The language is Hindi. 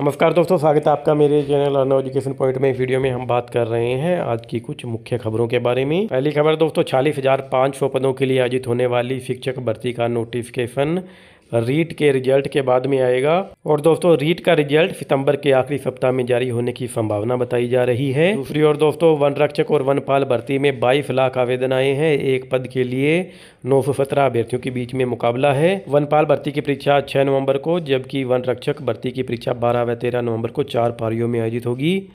नमस्कार दोस्तों स्वागत है आपका मेरे चैनल अर्न एजुकेशन पॉइंट में वीडियो में हम बात कर रहे हैं आज की कुछ मुख्य खबरों के बारे में पहली खबर दोस्तों छालीस हज़ार सौ पदों के लिए आयोजित होने वाली शिक्षक भर्ती का नोटिफिकेशन रीट के रिजल्ट के बाद में आएगा और दोस्तों रीट का रिजल्ट सितंबर के आखिरी सप्ताह में जारी होने की संभावना बताई जा रही है दूसरी ओर दोस्तों वन रक्षक और वन पाल भर्ती में बाईस लाख आवेदन आए हैं एक पद के लिए नौ सौ सत्रह अभ्यर्थियों के बीच में मुकाबला है वन पाल भर्ती की परीक्षा छह नवम्बर को जबकि वन रक्षक भर्ती की परीक्षा बारह व तेरह नवम्बर को चार पारियों में आयोजित होगी